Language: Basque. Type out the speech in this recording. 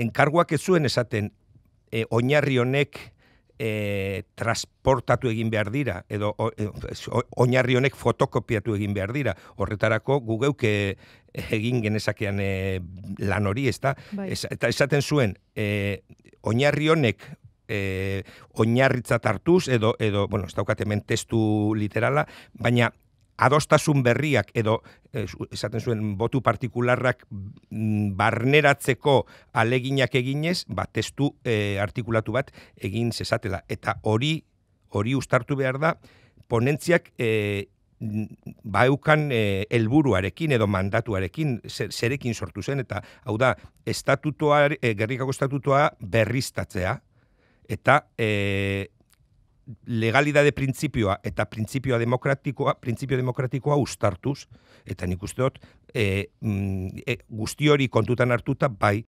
enkarguak ez zuen esaten e, oinarri honek e, transportatu egin behar dira edo e, oinarri honek fotokopiatu egin behar dira horretarako gu geuke egin genezakean e, lan hori ezta bai. eta esaten zuen e, oinarri honek oinarritzat hartuz edo edo bueno ez daukat hemen testu literala baina adostasun berriak edo eh, esaten zuen botu partikularrak mm, barneratzeko aleginak eginez, ba, testu eh, artikulatu bat egin zezatela. Eta hori hori ustartu behar da, ponentziak e, eh, ba elburuarekin edo mandatuarekin zer, zerekin sortu zen, eta hau da, estatutoa, e, gerrikako estatutoa berriztatzea, eta legalidade printzipioa eta printzipioa demokratikoa, printzipio demokratikoa ustartuz, eta nik uste dut, e, hori kontutan hartuta, bai,